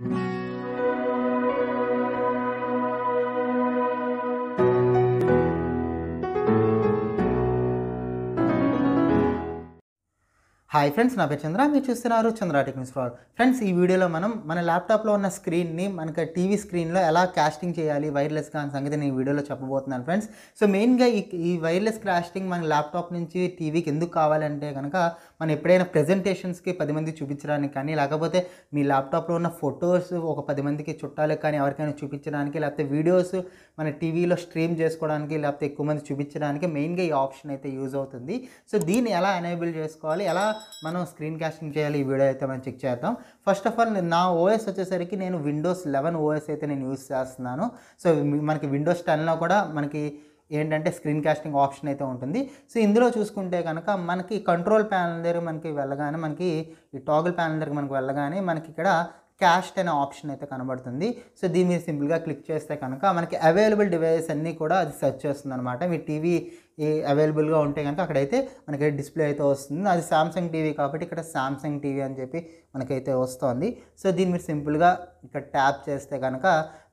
Mm-hmm. Hi friends నా పేరు చంద్ర మీరు చూస్తున్నారు చంద్ర టెక్నిక్స్ ఫ్రాడ్ ఫ్రెండ్స్ ఈ వీడియోలో మనం మన ల్యాప్టాప్లో ఉన్న స్క్రీన్ని మనకి టీవీ స్క్రీన్లో ఎలా క్యాస్టింగ్ చేయాలి వైర్లెస్గా అని సంగతి నేను ఈ వీడియోలో చెప్పబోతున్నాను ఫ్రెండ్స్ సో మెయిన్గా ఈ ఈ వైర్లెస్ క్యాస్టింగ్ మన ల్యాప్టాప్ నుంచి టీవీకి ఎందుకు కావాలంటే కనుక మనం ఎప్పుడైనా ప్రజెంటేషన్స్కి పది మంది చూపించడానికి కానీ లేకపోతే మీ ల్యాప్టాప్లో ఉన్న ఫొటోస్ ఒక పది మందికి చుట్టాలకు కానీ ఎవరికైనా చూపించడానికి లేకపోతే వీడియోస్ మన టీవీలో స్ట్రీమ్ చేసుకోవడానికి లేకపోతే ఎక్కువ మంది చూపించడానికి మెయిన్గా ఈ ఆప్షన్ అయితే యూజ్ అవుతుంది సో దీన్ని ఎలా ఎనేబుల్ చేసుకోవాలి ఎలా మనం స్క్రీన్ క్యాస్టింగ్ చేయాలి ఈ వీడియో అయితే మనం చెక్ చేద్దాం ఫస్ట్ ఆఫ్ ఆల్ నా ఓఎస్ వచ్చేసరికి నేను విండోస్ లెవెన్ ఓఎస్ అయితే నేను యూస్ చేస్తున్నాను సో మనకి విండోస్ టెన్లో కూడా మనకి ఏంటంటే స్క్రీన్ క్యాస్టింగ్ ఆప్షన్ అయితే ఉంటుంది సో ఇందులో చూసుకుంటే కనుక మనకి కంట్రోల్ ప్యానల్ దగ్గర మనకి వెళ్ళగానే మనకి ఈ టాగుల్ ప్యానల్ దగ్గర మనకి వెళ్ళగానే మనకి ఇక్కడ క్యాష్ట్ అనే ఆప్షన్ అయితే కనబడుతుంది సో దీని మీరు సింపుల్గా క్లిక్ చేస్తే కనుక మనకి అవైలబుల్ డివైస్ అన్నీ కూడా అది సెర్చ్ చేస్తుంది అనమాట మీ టీవీ అవైలబుల్గా ఉంటే కనుక అక్కడైతే మనకి డిస్ప్లే అయితే వస్తుంది అది శాంసంగ్ టీవీ కాబట్టి ఇక్కడ శాంసంగ్ టీవీ అని చెప్పి మనకైతే వస్తుంది సో దీన్ని మీరు సింపుల్గా ఇక్కడ ట్యాప్ చేస్తే కనుక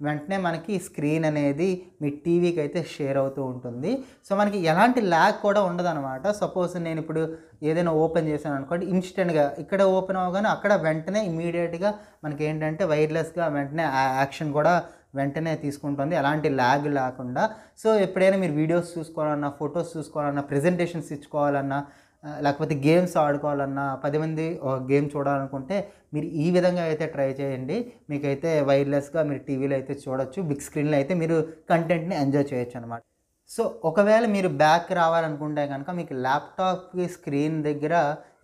వెంటనే మనకి స్క్రీన్ అనేది మీ టీవీకి అయితే షేర్ అవుతూ ఉంటుంది సో మనకి ఎలాంటి ల్యాగ్ కూడా ఉండదన్నమాట సపోజ్ నేను ఇప్పుడు ఏదైనా ఓపెన్ చేశాను అనుకోండి ఇన్స్టెంట్గా ఇక్కడ ఓపెన్ అవ్వగానే అక్కడ వెంటనే ఇమీడియట్గా మనకి ఏంటంటే వైర్లెస్గా వెంటనే యాక్షన్ కూడా వెంటనే తీసుకుంటుంది ఎలాంటి ల్యాగ్ లేకుండా సో ఎప్పుడైనా మీరు వీడియోస్ చూసుకోవాలన్నా ఫొటోస్ చూసుకోవాలన్నా ప్రజెంటేషన్స్ ఇచ్చుకోవాలన్నా లేకపోతే గేమ్స్ ఆడుకోవాలన్నా పది మంది గేమ్ చూడాలనుకుంటే మీరు ఈ విధంగా అయితే ట్రై చేయండి మీకైతే వైర్లెస్గా మీరు టీవీలో అయితే చూడొచ్చు బిగ్ స్క్రీన్లో అయితే మీరు కంటెంట్ని ఎంజాయ్ చేయొచ్చు అనమాట సో ఒకవేళ మీరు బ్యాక్ రావాలనుకుంటే కనుక మీకు ల్యాప్టాప్కి స్క్రీన్ దగ్గర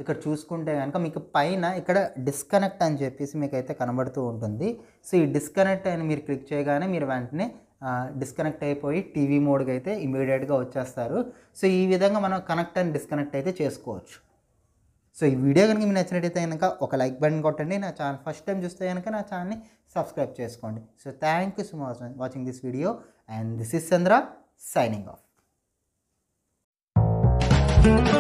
ఇక్కడ చూసుకుంటే కనుక మీకు పైన ఇక్కడ డిస్కనెక్ట్ అని చెప్పేసి మీకు అయితే కనబడుతూ ఉంటుంది సో ఈ డిస్కనెక్ట్ అని మీరు క్లిక్ చేయగానే మీరు వెంటనే డిస్కనెక్ట్ అయిపోయి టీవీ మోడ్కి అయితే ఇమీడియట్గా వచ్చేస్తారు సో ఈ విధంగా మనం కనెక్ట్ అండ్ డిస్కనెక్ట్ అయితే చేసుకోవచ్చు సో ఈ వీడియో కనుక మీరు నచ్చినట్టయితే కనుక ఒక లైక్ బటన్ కొట్టండి నా ఛానల్ ఫస్ట్ టైం చూస్తే కనుక నా ఛానల్ని సబ్స్క్రైబ్ చేసుకోండి so thank you so much watching this video and this is Chandra signing of